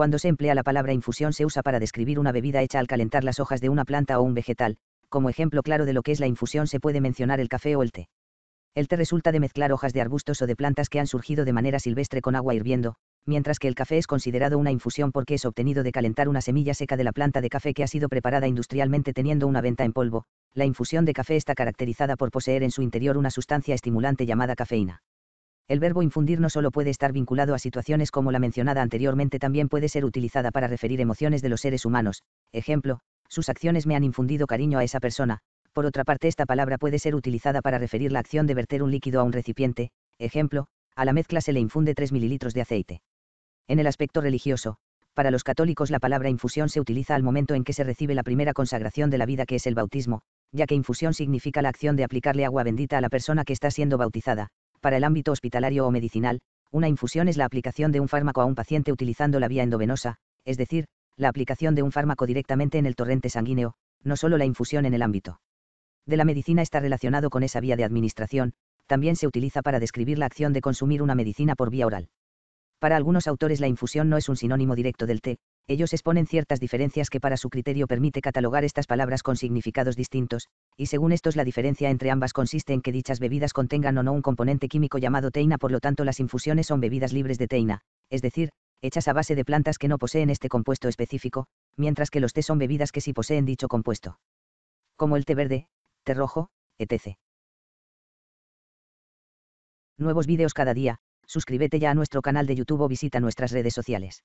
Cuando se emplea la palabra infusión se usa para describir una bebida hecha al calentar las hojas de una planta o un vegetal, como ejemplo claro de lo que es la infusión se puede mencionar el café o el té. El té resulta de mezclar hojas de arbustos o de plantas que han surgido de manera silvestre con agua hirviendo, mientras que el café es considerado una infusión porque es obtenido de calentar una semilla seca de la planta de café que ha sido preparada industrialmente teniendo una venta en polvo. La infusión de café está caracterizada por poseer en su interior una sustancia estimulante llamada cafeína. El verbo infundir no solo puede estar vinculado a situaciones como la mencionada anteriormente, también puede ser utilizada para referir emociones de los seres humanos. Ejemplo, sus acciones me han infundido cariño a esa persona. Por otra parte, esta palabra puede ser utilizada para referir la acción de verter un líquido a un recipiente. Ejemplo, a la mezcla se le infunde 3 mililitros de aceite. En el aspecto religioso, para los católicos la palabra infusión se utiliza al momento en que se recibe la primera consagración de la vida que es el bautismo, ya que infusión significa la acción de aplicarle agua bendita a la persona que está siendo bautizada. Para el ámbito hospitalario o medicinal, una infusión es la aplicación de un fármaco a un paciente utilizando la vía endovenosa, es decir, la aplicación de un fármaco directamente en el torrente sanguíneo, no solo la infusión en el ámbito de la medicina está relacionado con esa vía de administración, también se utiliza para describir la acción de consumir una medicina por vía oral. Para algunos autores la infusión no es un sinónimo directo del té, ellos exponen ciertas diferencias que para su criterio permite catalogar estas palabras con significados distintos, y según estos la diferencia entre ambas consiste en que dichas bebidas contengan o no un componente químico llamado teína, por lo tanto las infusiones son bebidas libres de teína, es decir, hechas a base de plantas que no poseen este compuesto específico, mientras que los té son bebidas que sí poseen dicho compuesto. Como el té verde, té rojo, etc. Nuevos vídeos cada día, suscríbete ya a nuestro canal de YouTube o visita nuestras redes sociales.